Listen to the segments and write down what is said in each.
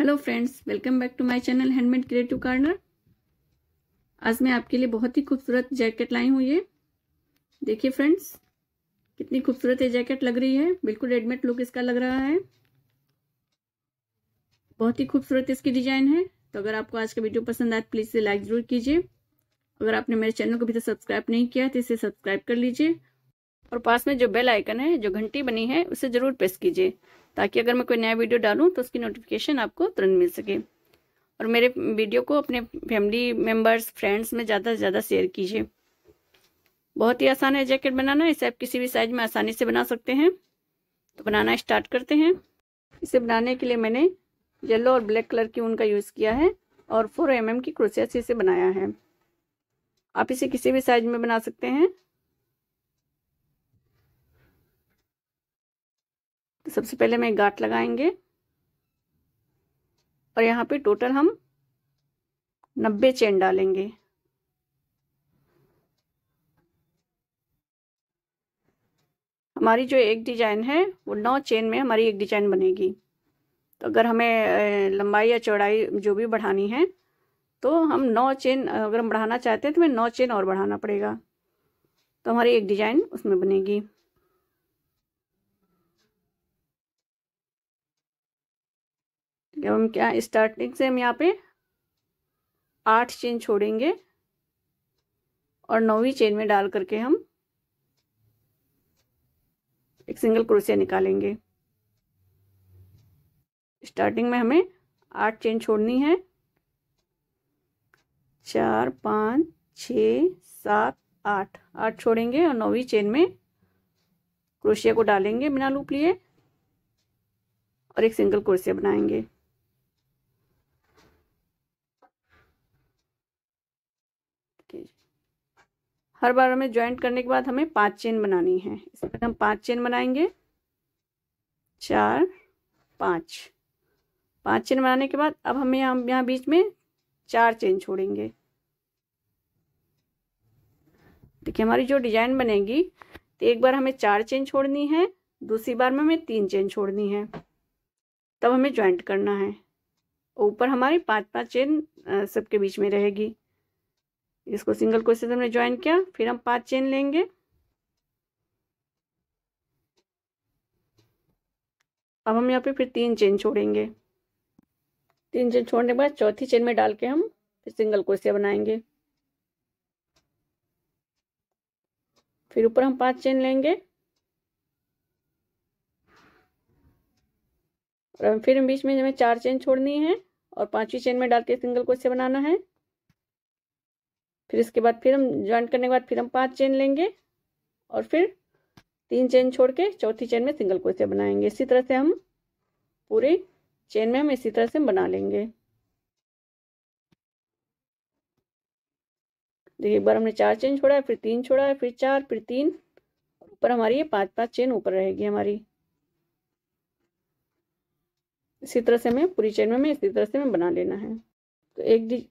hello friends welcome back to my channel handmade creative corner आज मैं आपके लिए बहुत ही खूबसूरत जैकेट लाई हूँ ये देखिए फ्रेंड्स कितनी खूबसूरत ये जैकेट लग रही है बिल्कुल रेडमेड लुक इसका लग रहा है बहुत ही खूबसूरत इसकी डिजाइन है तो अगर आपको आज का वीडियो पसंद आए प्लीज़ इसे लाइक ज़रूर कीजिए अगर आपने मेरे चैनल को अभी तक सब्सक्राइब नहीं किया तो इसे सब्सक्राइब कर लीजिए और पास में जो बेल आइकन है जो घंटी बनी है उसे ज़रूर प्रेस कीजिए ताकि अगर मैं कोई नया वीडियो डालूँ तो उसकी नोटिफिकेशन आपको तुरंत मिल सके और मेरे वीडियो को अपने फैमिली मेम्बर्स फ्रेंड्स में ज़्यादा से ज़्यादा शेयर कीजिए बहुत ही आसान है जैकेट बनाना इसे आप किसी भी साइज में आसानी से बना सकते हैं तो बनाना स्टार्ट करते हैं इसे बनाने के लिए मैंने येलो और ब्लैक कलर की ऊन का यूज़ किया है और फोर एम mm की क्रोसिया से इसे बनाया है आप इसे किसी भी साइज में बना सकते हैं सबसे पहले मैं एक लगाएंगे और यहाँ पे टोटल हम नब्बे चेन डालेंगे हमारी जो एक डिजाइन है वो नौ चेन में हमारी एक डिजाइन बनेगी तो अगर हमें लंबाई या चौड़ाई जो भी बढ़ानी है तो हम नौ चेन अगर हम बढ़ाना चाहते हैं तो हमें नौ चेन और बढ़ाना पड़ेगा तो हमारी एक डिजाइन उसमें बनेगी जब हम क्या स्टार्टिंग से हम यहाँ पे आठ चेन छोड़ेंगे और नौवीं चेन में डाल करके हम एक सिंगल क्रोशिया निकालेंगे स्टार्टिंग में हमें आठ चेन छोड़नी है चार पाँच छ सात आठ आठ छोड़ेंगे और नौवीं चेन में क्रोशिया को डालेंगे बिना लूप लिए और एक सिंगल क्रोशिया बनाएंगे हर बार हमें ज्वाइंट करने के बाद हमें पांच चेन बनानी है इस पर हम पांच चेन बनाएंगे चार पाँच पांच चेन बनाने के बाद अब हमें हम यहाँ बीच में चार चेन छोड़ेंगे देखिए हमारी जो डिजाइन बनेगी तो एक बार हमें चार चेन छोड़नी है दूसरी बार में हमें तीन चेन छोड़नी है तब हमें ज्वाइंट करना है ऊपर हमारी पांच पांच चेन सबके बीच में रहेगी इसको सिंगल क्रोशिया से हमने ज्वाइन किया फिर हम पांच चेन लेंगे अब हम यहाँ पे फिर तीन चेन छोड़ेंगे तीन चेन छोड़ने के बाद चौथी चेन में डाल के हम फिर सिंगल क्रोशिया बनाएंगे फिर ऊपर हम पांच चेन लेंगे और फिर बीच में हमें चार चेन छोड़नी है और पांचवी चेन में डाल के सिंगल क्वेश्चन बनाना है फिर इसके बाद फिर हम ज्वाइंट करने के बाद फिर हम पांच चेन लेंगे और फिर तीन चेन छोड़ के चौथी चेन में सिंगल क्रोशिया बनाएंगे इसी तरह से हम पूरे चेन में हम इसी तरह से बना लेंगे देखिए एक बार हमने चार चेन छोड़ा है फिर तीन छोड़ा है फिर चार फिर तीन ऊपर हमारी ये पांच पांच चेन ऊपर रहेगी हमारी इसी तरह से हमें पूरी चेन में हमें इसी तरह से हमें बना लेना है तो एक डिज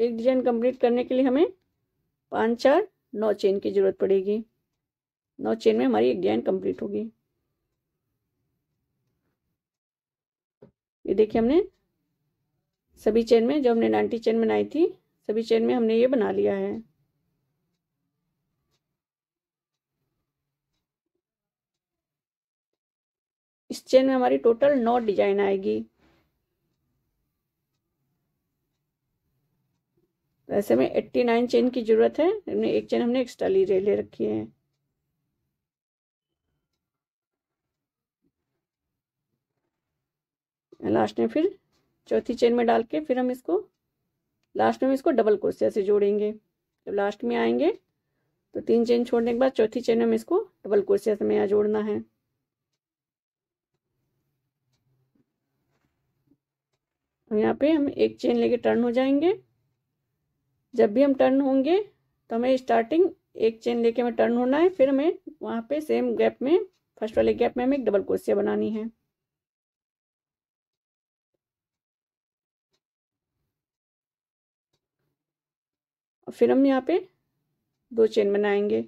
एक डिजाइन कंप्लीट करने के लिए हमें पाँच चार नौ चेन की ज़रूरत पड़ेगी नौ चेन में हमारी एक डिजाइन कंप्लीट होगी ये देखिए हमने सभी चेन में जो हमने नाइन्टी चेन बनाई थी सभी चेन में हमने ये बना लिया है इस चेन में हमारी टोटल नौ डिजाइन आएगी वैसे में एट्टी नाइन चेन की ज़रूरत है हमने एक चेन हमने एक्स्ट्रा ली ले रखी है लास्ट में फिर चौथी चेन में डाल के फिर हम इसको लास्ट में इसको डबल क्रोशिया से जोड़ेंगे जब लास्ट में आएंगे तो तीन चेन छोड़ने के बाद चौथी चेन में इसको डबल क्रोशिया से यहाँ जोड़ना है तो यहाँ पे हम एक चेन लेके टर्न हो जाएंगे जब भी हम टर्न होंगे तो हमें स्टार्टिंग एक चेन लेके हमें टर्न होना है फिर हमें वहाँ पे सेम गैप में फर्स्ट वाले गैप में हमें एक डबल क्रोशिया बनानी है और फिर हम यहाँ पे दो चेन बनाएंगे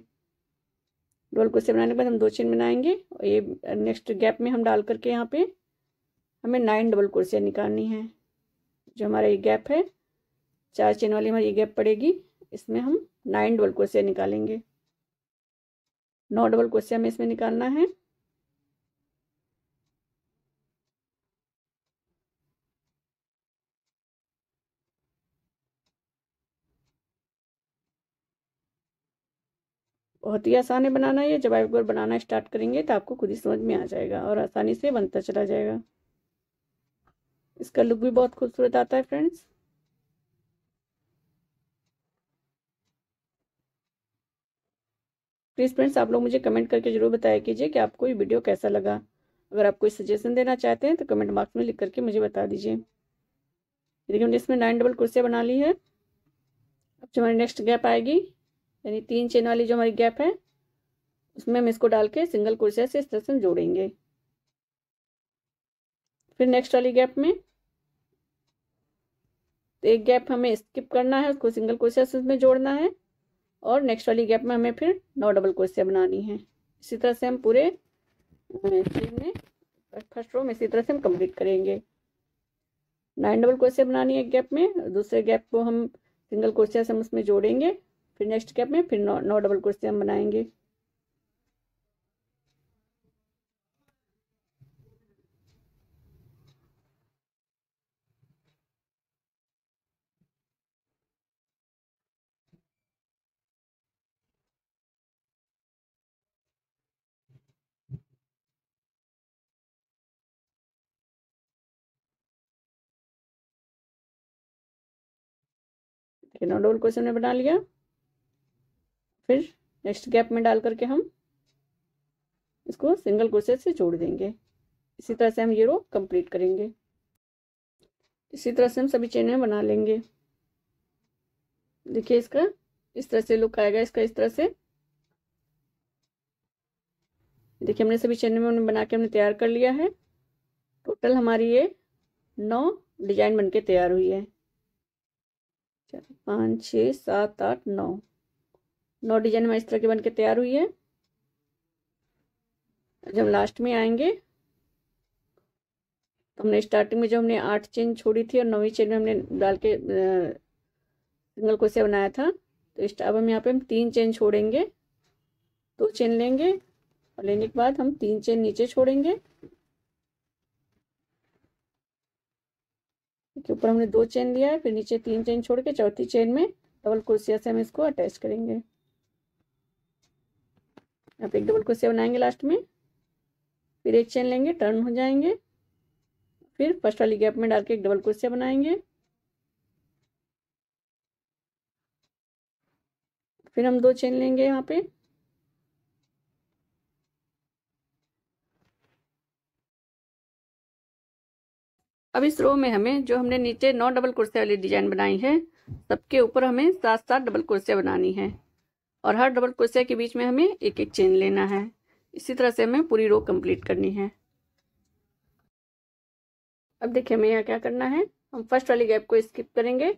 डबल क्रोशिया बनाने के बाद हम दो चेन बनाएंगे और ये नेक्स्ट गैप में हम डाल करके यहाँ पे हमें नाइन डबल क्रोशिया निकालनी है जो हमारा ये गैप है चार चेन वाली हमारी गैप पड़ेगी इसमें हम नाइन डबल क्रोशिया निकालेंगे नौ डबल क्रोशिया में इसमें निकालना है बहुत ही आसान है बनाना ये जब आप एक बार बनाना स्टार्ट करेंगे तो आपको खुद ही समझ में आ जाएगा और आसानी से बनता चला जाएगा इसका लुक भी बहुत खूबसूरत आता है फ्रेंड्स प्लीज़ फ्रेंड्स आप लोग मुझे कमेंट करके जरूर बताया कीजिए कि आपको ये वीडियो कैसा लगा अगर आप कोई सजेशन देना चाहते हैं तो कमेंट बॉक्स में लिख करके मुझे बता दीजिए देखिए हमने इसमें नाइन डबल कुर्सियाँ बना ली है अब जो हमारी नेक्स्ट गैप आएगी यानी तीन चेन वाली जो हमारी गैप है उसमें हम इसको डाल के सिंगल कुर्सिया से इस तरह से जोड़ेंगे फिर नेक्स्ट वाली गैप में तो एक गैप हमें स्किप करना है उसको सिंगल कुर्सिया से इसमें जोड़ना है और नेक्स्ट वाली गैप में हमें फिर नौ डबल क्रोशिया बनानी है इसी तरह से हम पूरे चेन में फर्स्ट रो में इसी तरह से हम कंप्लीट करेंगे नाइन डबल क्रोशिया बनानी है गैप में दूसरे गैप को हम सिंगल क्रोशिया से हम उसमें जोड़ेंगे फिर नेक्स्ट गैप में फिर नौ नौ डबल क्रोशिया हम बनाएंगे सेकेंड और डबल क्वेश्चन में बना लिया फिर नेक्स्ट गैप में डाल करके हम इसको सिंगल क्रोशेट से जोड़ देंगे इसी तरह से हम ये रो कंप्लीट करेंगे इसी तरह से हम सभी में बना लेंगे देखिए इसका इस तरह से लुक आएगा इसका इस तरह से देखिए हमने सभी चेन में बना के हमने तैयार कर लिया है टोटल हमारी ये नौ डिजाइन बनके तैयार हुई है पाँच छः सात आठ नौ नौ डिजाइन में इस तरह की बन के तैयार हुई है जब हम लास्ट में आएंगे तो हमने स्टार्टिंग में जो हमने आठ चेन छोड़ी थी और नौवीं चेन में हमने डाल के सिंगल क्रोसिया बनाया था तो अब हम यहाँ पे हम तीन चेन छोड़ेंगे दो चेन लेंगे और लेने के बाद हम तीन चेन नीचे छोड़ेंगे इसके ऊपर हमने दो चेन लिया है फिर नीचे तीन चेन छोड़ के चौथी चेन में डबल कुर्सिया से हम इसको अटैच करेंगे आप एक डबल कुर्सिया बनाएंगे लास्ट में फिर एक चेन लेंगे टर्न हो जाएंगे फिर फर्स्ट वाली गैप में डाल के एक डबल कुर्सिया बनाएंगे फिर हम दो चेन लेंगे यहाँ पे अब इस रो में हमें जो हमने नीचे नौ डबल कुर्सी वाली डिजाइन बनाई है सबके ऊपर हमें सात सात डबल कुर्सियाँ बनानी है और हर डबल कुर्सिया के बीच में हमें एक एक चेन लेना है इसी तरह से हमें पूरी रो कंप्लीट करनी है अब देखिए हमें यहाँ क्या करना है हम फर्स्ट वाली गैप को स्किप करेंगे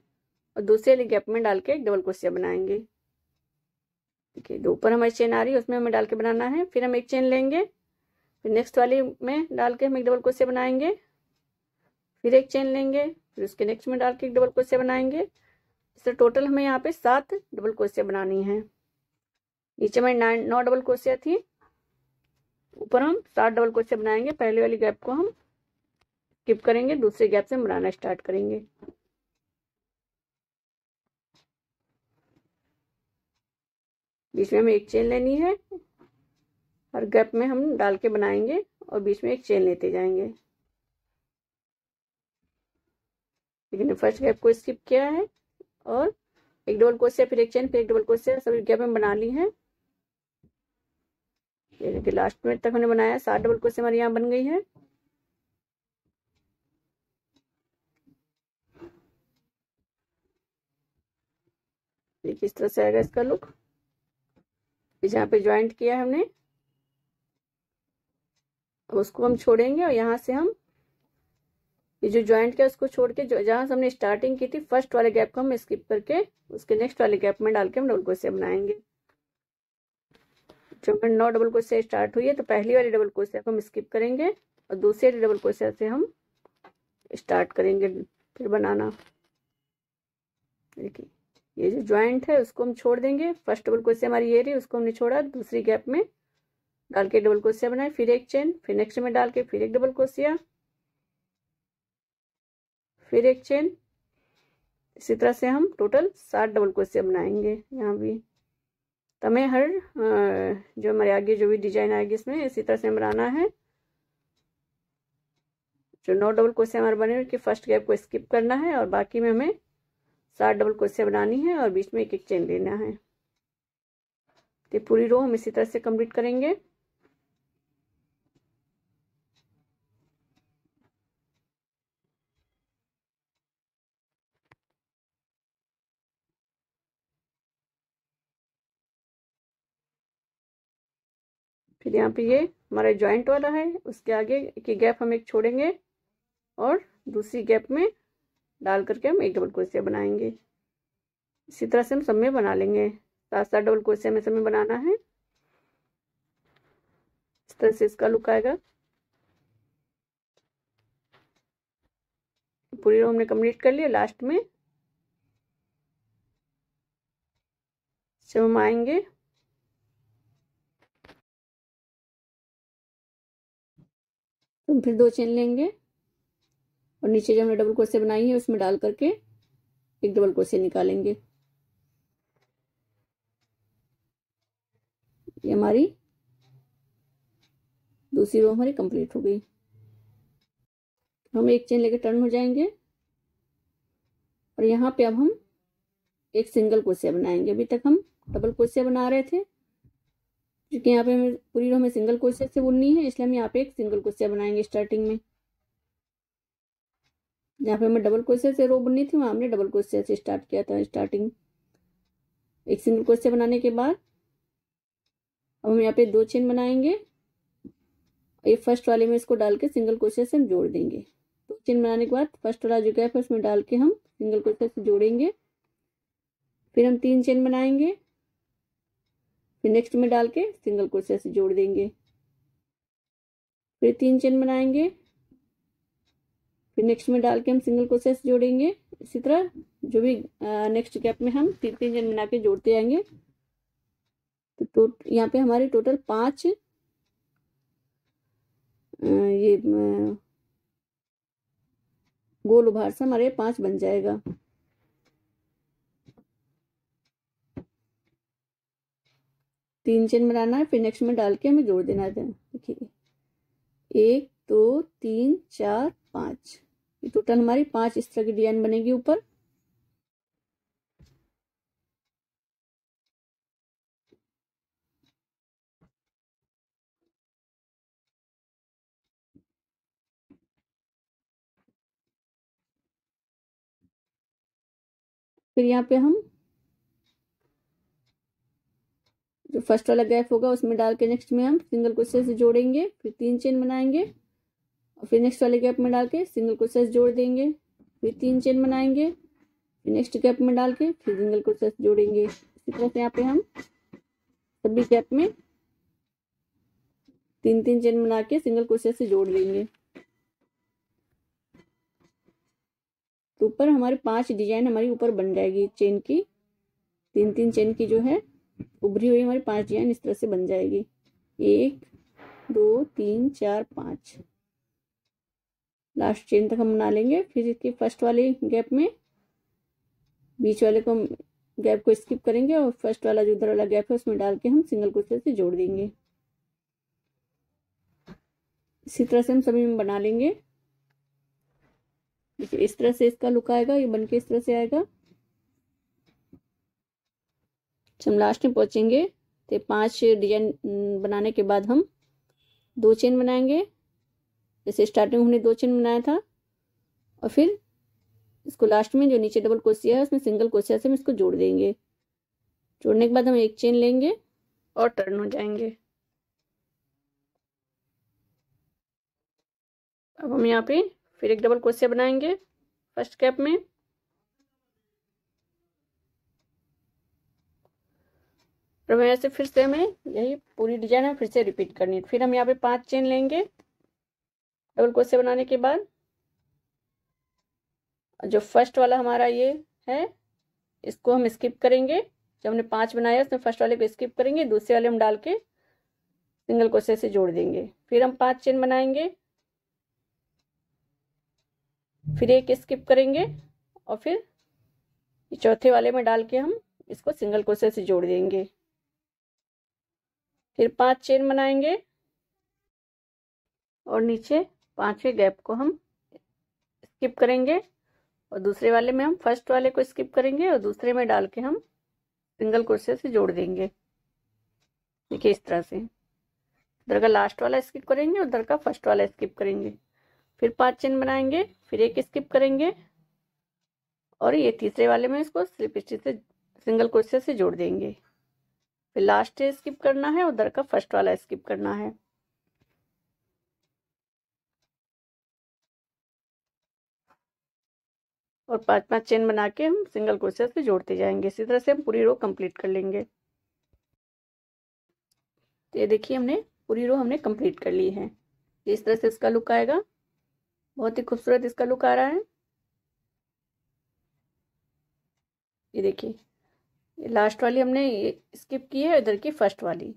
और दूसरे वाली गैप में डाल के एक डबल कुर्सियाँ बनाएंगे देखिए जो ऊपर हमारी चेन आ रही है उसमें हमें डाल के बनाना है फिर हम एक चेन लेंगे फिर नेक्स्ट वाली में डाल के हम एक डबल कुर्सियाँ बनाएंगे फिर एक चेन लेंगे फिर उसके नेक्स्ट में डाल के एक डबल क्रोशिया बनाएंगे इससे टोटल हमें यहाँ पे सात डबल क्रोशिया बनानी है नीचे में नाइन नौ डबल क्रोशिया थी ऊपर हम सात डबल क्रोशिया बनाएंगे पहले वाली गैप को हम स्किप करेंगे दूसरे गैप से बनाना स्टार्ट करेंगे बीच में हमें एक चेन लेनी है और गैप में हम डाल के बनाएंगे और बीच में एक चेन लेते जाएंगे लेकिन फर्स्ट गैप को स्किप किया है और एक डबल क्वेश्चन फिर एक चेन फिर एक डबल क्वेश्चन सभी गैप में बना ली है लास्ट मिनट तक हमने बनाया सात डबल क्वेश्चन हमारे यहाँ बन गई है देखिए इस तरह से आएगा इसका लुक जहाँ पे ज्वाइंट किया हमने उसको हम छोड़ेंगे और यहाँ से हम ये जो ज्वाइंट है उसको छोड़ के जहाँ से हमने स्टार्टिंग की थी फर्स्ट वाले गैप को हम स्किप करके उसके नेक्स्ट वाले गैप में डाल के हम डबल क्रोशिया बनाएंगे जो हमारे नौ डबल क्रोशिया स्टार्ट हुई है तो पहली वाली डबल क्रोशिया को हम स्किप करेंगे और दूसरी वाली डबल क्रोशिया से हम स्टार्ट करेंगे फिर बनाना देखिए ये जो ज्वाइंट है उसको हम छोड़ देंगे फर्स्ट डबल क्रोशिया हमारी ये रही उसको हमने छोड़ा दूसरी गैप में डाल के डबल क्रोशिया बनाए फिर एक चेन फिर नेक्स्ट में डाल के फिर एक डबल क्रोशिया फिर एक चेन इसी तरह से हम टोटल सात डबल क्रोशिया बनाएंगे यहाँ भी तो हमें हर जो हमारे आगे जो भी डिजाइन आएगी इसमें इसी तरह से बनाना है जो नौ डबल क्रोशिया हमारे बने हुए फर्स्ट गैप को स्किप करना है और बाकी में हमें सात डबल क्रोशिया बनानी है और बीच में एक एक चेन लेना है तो पूरी रो हम इसी तरह से कंप्लीट करेंगे फिर यहाँ पे ये हमारा जॉइंट वाला है उसके आगे की गैप हम एक छोड़ेंगे और दूसरी गैप में डाल करके हम एक डबल क्रोशिया बनाएंगे इसी तरह से हम सब में बना लेंगे सात सात डबल क्रोशिया में सब में बनाना है इस तरह से इसका लुक आएगा पूरी रो हमने कंप्लीट कर लिया लास्ट में जब हम आएंगे तो हम फिर दो चेन लेंगे और नीचे जो हमने डबल क्रोशे बनाई है उसमें डाल करके एक डबल क्रोशे निकालेंगे ये हमारी दूसरी रो हमारी कंप्लीट हो गई हम एक चेन लेके टर्न हो जाएंगे और यहाँ पे अब हम एक सिंगल क्रोशिया बनाएंगे अभी तक हम डबल क्रोशिया बना रहे थे क्योंकि यहाँ पे हमें पूरी रो हमें सिंगल क्रोशिया से बुननी है इसलिए हम यहाँ पे एक सिंगल क्रोशिया बनाएंगे स्टार्टिंग में यहाँ पे हमें डबल क्रोशिया से रो बुननी थी वहाँ हमने डबल क्रोशिया से स्टार्ट किया था स्टार्टिंग एक सिंगल क्रोशिया बनाने के बाद अब हम यहाँ पे दो चेन बनाएंगे ये फर्स्ट वाले में इसको डाल के सिंगल क्रोशिया से हम जोड़ देंगे दो चेन बनाने के बाद फर्स्ट वाला जो गैप है उसमें डाल के हम सिंगल क्रोशिया से जोड़ेंगे फिर हम तीन चेन बनाएंगे फिर नेक्स्ट में डाल के सिंगल क्रोशिया से जोड़ देंगे फिर तीन चेन बनाएंगे फिर नेक्स्ट में डाल के हम सिंगल क्रोशिया से जोड़ेंगे इसी तरह जो भी नेक्स्ट गैप में हम तीन तीन चेन बना के जोड़ते आएंगे तो, तो यहाँ पे हमारे टोटल पांच ये गोल उभार से हमारे पांच बन जाएगा तीन चेन बनाना है फिर नेक्स्ट में डाल के हमें जोड़ देना है देखिए एक दो तीन चार पाँच ये टोटल हमारी पांच इस तरह की डिजाइन बनेगी ऊपर फिर यहाँ पे हम जो तो फर्स्ट वाला गैप होगा उसमें डाल के नेक्स्ट में हम सिंगल क्रोशिया से जोड़ेंगे फिर तीन चेन बनाएंगे और फिर नेक्स्ट वाले गैप में डाल के सिंगल क्रोशिया से जोड़ देंगे फिर तीन चेन बनाएंगे फिर नेक्स्ट गैप में डाल के फिर सिंगल क्रोशिया से जोड़ेंगे इसी तरह से यहाँ पे हम सभी गैप में तीन तीन चेन बना के सिंगल क्रोशिया से जोड़ देंगे तो ऊपर हमारे पांच डिजाइन हमारी ऊपर बन जाएगी चेन की तीन तीन चेन की जो है उभरी हुई हमारी पांच डिजाइन इस तरह से बन जाएगी एक दो तीन चार पाँच लास्ट चेन तक हम बना लेंगे फिर इसके फर्स्ट वाले गैप में बीच वाले को गैप को स्किप करेंगे और फर्स्ट वाला जो उधर वाला गैप है उसमें डाल के हम सिंगल क्रोशे से जोड़ देंगे इसी तरह से हम सभी में बना लेंगे इस तरह से इसका लुक आएगा ये बनके इस तरह से आएगा हम लास्ट में पहुँचेंगे तो पांच डिजाइन बनाने के बाद हम दो चेन बनाएंगे जैसे स्टार्टिंग हमने दो चेन बनाया था और फिर इसको लास्ट में जो नीचे डबल कोसिया है उसमें सिंगल कोसिया से हम इसको जोड़ देंगे जोड़ने के बाद हम एक चेन लेंगे और टर्न हो जाएंगे अब हम यहाँ पे फिर एक डबल कोसिया बनाएंगे फर्स्ट कैप में और यहाँ से फिर से हमें यही पूरी डिजाइन है फिर से रिपीट करनी है फिर हम यहाँ पे पांच चेन लेंगे डबल क्रोशे बनाने के बाद जो फर्स्ट वाला हमारा ये है इसको हम स्किप करेंगे जब हमने पांच बनाया उसमें फर्स्ट वाले को स्किप करेंगे दूसरे वाले हम डाल के सिंगल क्रोशे से जोड़ देंगे फिर हम पांच चेन बनाएंगे फिर एक स्किप करेंगे और फिर चौथे वाले में डाल के हम इसको सिंगल क्रोशे से जोड़ देंगे फिर पांच चेन बनाएंगे और नीचे पांचवे गैप को हम स्किप करेंगे और दूसरे वाले में हम फर्स्ट वाले को स्किप करेंगे और दूसरे में डाल के हम सिंगल कुर्से से जोड़ देंगे देखिए इस तरह से उधर का लास्ट वाला स्किप करेंगे उधर का फर्स्ट वाला स्किप करेंगे फिर पांच चेन बनाएंगे फिर एक स्किप करेंगे और ये तीसरे वाले में इसको स्लिप स्टिच से सिंगल कुर्से से जोड़ देंगे फिर लास्ट स्किप करना है उधर का फर्स्ट वाला स्किप करना है और पांच पांच चेन बना के हम सिंगल क्रोशिया से जोड़ते जाएंगे इसी तरह से हम पूरी रो कंप्लीट कर लेंगे तो ये देखिए हमने पूरी रो हमने कंप्लीट कर ली है तो इस तरह से इसका लुक आएगा बहुत ही खूबसूरत इसका लुक आ रहा है ये देखिए ये लास्ट वाली हमने स्किप की है इधर की फर्स्ट वाली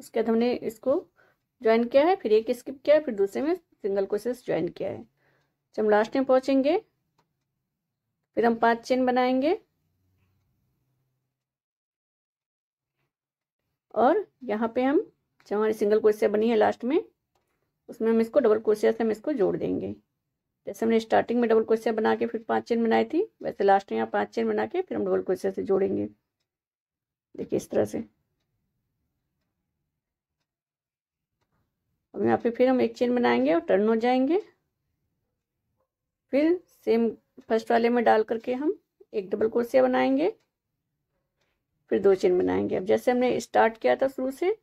उसके बाद हमने इसको ज्वाइन किया है फिर एक स्किप किया है फिर दूसरे में सिंगल क्रोसेस ज्वाइन किया है जब अच्छा, हम लास्ट में पहुँचेंगे फिर हम पांच चेन बनाएंगे और यहाँ पे हम जो हमारी सिंगल क्रोशिया बनी है लास्ट में उसमें हम इसको डबल क्रोशिया से हम इसको जोड़ देंगे जैसे हमने स्टार्टिंग में डबल क्रोशिया बना के फिर पाँच चेन बनाई थी वैसे लास्ट में यहाँ पाँच चेन बना के फिर हम डबल क्रोशिया से जोड़ेंगे देखिए इस तरह से अब यहाँ पे फिर हम एक चेन बनाएंगे और टर्न हो जाएंगे फिर सेम फर्स्ट वाले में डाल करके हम एक डबल क्रोशिया बनाएंगे फिर दो चेन बनाएंगे अब जैसे हमने स्टार्ट किया था शुरू से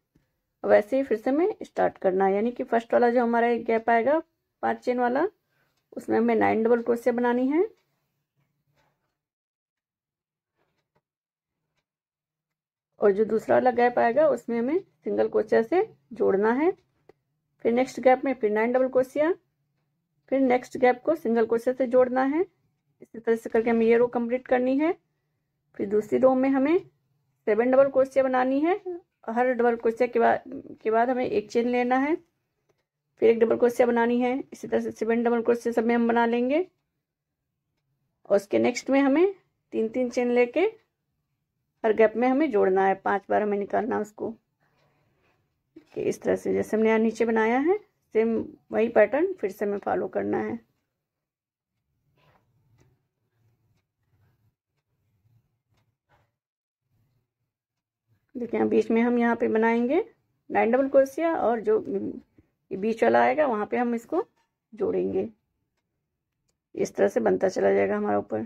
वैसे ही फिर से हमें स्टार्ट करना है यानी कि फर्स्ट वाला जो हमारा गैप आएगा पाँच चेन वाला उसमें हमें नाइन डबल क्रोशिया बनानी है और जो दूसरा वाला गैप आएगा उसमें हमें सिंगल क्रोशिया से जोड़ना है फिर नेक्स्ट गैप में फिर नाइन डबल क्रोशिया फिर नेक्स्ट गैप को सिंगल क्रोशिया से जोड़ना है इसी तरह से करके हमें ये रो कंप्लीट करनी है फिर दूसरी रो में हमें सेवन डबल क्रोशिया बनानी है हर डबल क्रोशिया के बाद के बाद हमें एक चेन लेना है फिर एक डबल क्रोशिया बनानी है इसी तरह से सेवन डबल क्रोशिया सब में हम बना लेंगे और उसके नेक्स्ट में हमें तीन तीन चेन लेके हर गैप में हमें जोड़ना है पांच बार हमें निकालना उसको कि इस तरह से जैसे हमने यहाँ नीचे बनाया है सेम वही पैटर्न फिर से हमें फॉलो करना है देखिए बीच में हम यहाँ पे बनाएंगे नाइन डबल क्रोशिया और जो ये बीच वाला आएगा वहाँ पे हम इसको जोड़ेंगे इस तरह से बनता चला जाएगा हमारा ऊपर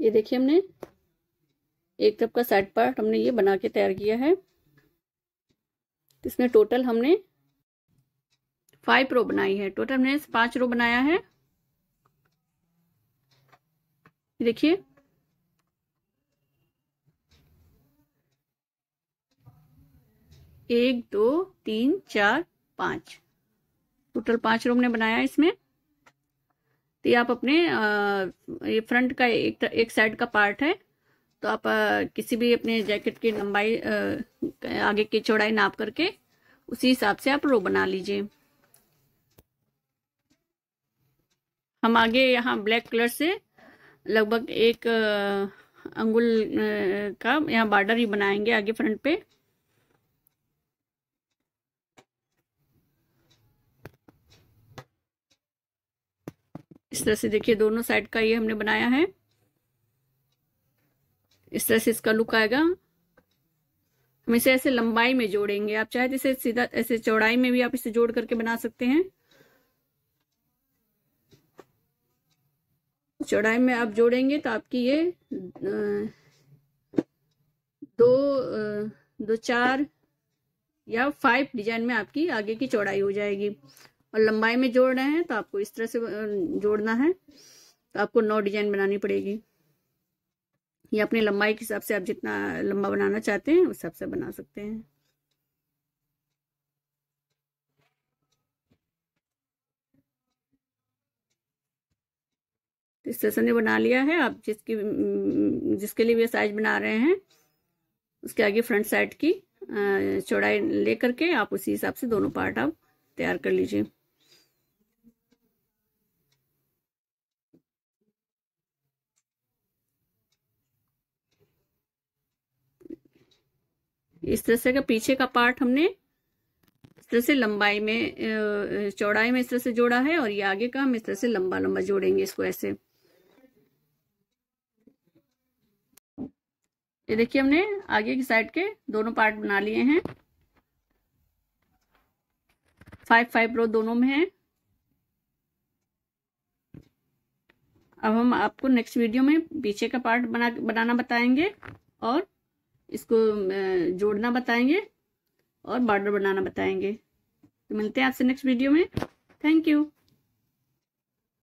ये देखिए हमने एक तरफ का साइड पार्ट हमने ये बना के तैयार किया है इसमें टोटल हमने फाइव रो बनाई है टोटल हमने पांच रो बनाया है देखिए एक दो तीन चार पांच टोटल पांच रूम ने बनाया इसमें तो आप अपने आ, ये फ्रंट का एक एक साइड का पार्ट है तो आप आ, किसी भी अपने जैकेट की लंबाई आगे की चौड़ाई नाप करके उसी हिसाब से आप रो बना लीजिए हम आगे यहाँ ब्लैक कलर से लगभग एक अंगुल का यहाँ बॉर्डर ही बनाएंगे आगे फ्रंट पे इस तरह से देखिए दोनों साइड का ये हमने बनाया है इस तरह से इसका लुक आएगा हम इसे ऐसे लंबाई में जोड़ेंगे आप चाहे तो इसे सीधा ऐसे चौड़ाई में भी आप इसे जोड़ करके बना सकते हैं चौड़ाई में आप जोड़ेंगे तो आपकी ये दो दो चार या फाइव डिजाइन में आपकी आगे की चौड़ाई हो जाएगी और लंबाई में जोड़ रहे हैं तो आपको इस तरह से जोड़ना है तो आपको नौ डिजाइन बनानी पड़ेगी ये अपनी लंबाई के हिसाब से आप जितना लंबा बनाना चाहते हैं उस हिसाब से बना सकते हैं तो इस तरह से बना लिया है आप जिसकी जिसके लिए भी साइज बना रहे हैं उसके आगे फ्रंट साइड की चौड़ाई ले करके आप उसी हिसाब से दोनों पार्ट आप तैयार कर लीजिए इस तरह से का पीछे का पार्ट हमने इस तरह से लंबाई में चौड़ाई में इस तरह से जोड़ा है और ये आगे का हम इस तरह से लंबा लंबा जोड़ेंगे इसको ऐसे ये देखिए हमने आगे की साइड के दोनों पार्ट बना लिए हैं फाइव फाइव रो दोनों में है अब हम आपको नेक्स्ट वीडियो में पीछे का पार्ट बना बनाना बताएंगे और इसको जोड़ना बताएंगे और बॉर्डर बनाना बताएंगे तो मिलते हैं आपसे नेक्स्ट वीडियो में थैंक यू